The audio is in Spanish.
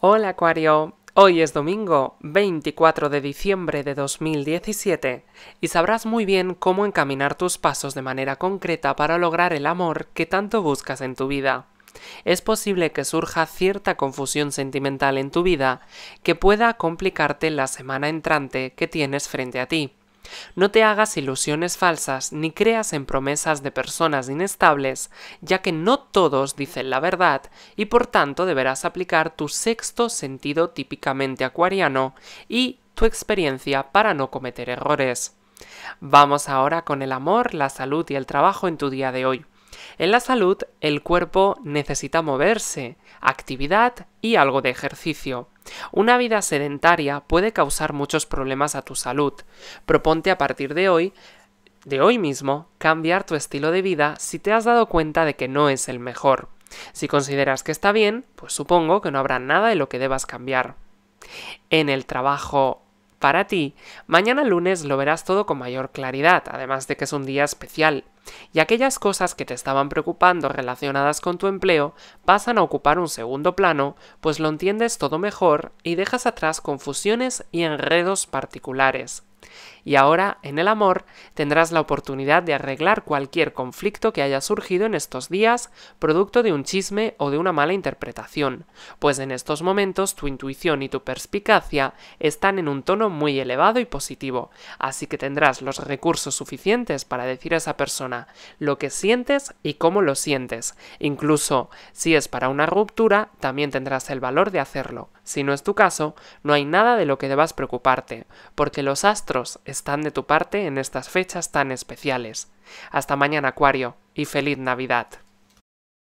Hola Acuario, hoy es domingo 24 de diciembre de 2017 y sabrás muy bien cómo encaminar tus pasos de manera concreta para lograr el amor que tanto buscas en tu vida. Es posible que surja cierta confusión sentimental en tu vida que pueda complicarte la semana entrante que tienes frente a ti. No te hagas ilusiones falsas ni creas en promesas de personas inestables, ya que no todos dicen la verdad y por tanto deberás aplicar tu sexto sentido típicamente acuariano y tu experiencia para no cometer errores. Vamos ahora con el amor, la salud y el trabajo en tu día de hoy. En la salud, el cuerpo necesita moverse, actividad y algo de ejercicio. Una vida sedentaria puede causar muchos problemas a tu salud. Proponte a partir de hoy de hoy mismo cambiar tu estilo de vida si te has dado cuenta de que no es el mejor. Si consideras que está bien, pues supongo que no habrá nada de lo que debas cambiar. En el trabajo para ti, mañana lunes lo verás todo con mayor claridad, además de que es un día especial, y aquellas cosas que te estaban preocupando relacionadas con tu empleo pasan a ocupar un segundo plano, pues lo entiendes todo mejor y dejas atrás confusiones y enredos particulares. Y ahora, en el amor, tendrás la oportunidad de arreglar cualquier conflicto que haya surgido en estos días, producto de un chisme o de una mala interpretación, pues en estos momentos tu intuición y tu perspicacia están en un tono muy elevado y positivo, así que tendrás los recursos suficientes para decir a esa persona lo que sientes y cómo lo sientes. Incluso, si es para una ruptura, también tendrás el valor de hacerlo. Si no es tu caso, no hay nada de lo que debas preocuparte, porque los astros están de tu parte en estas fechas tan especiales. Hasta mañana, Acuario, y feliz Navidad.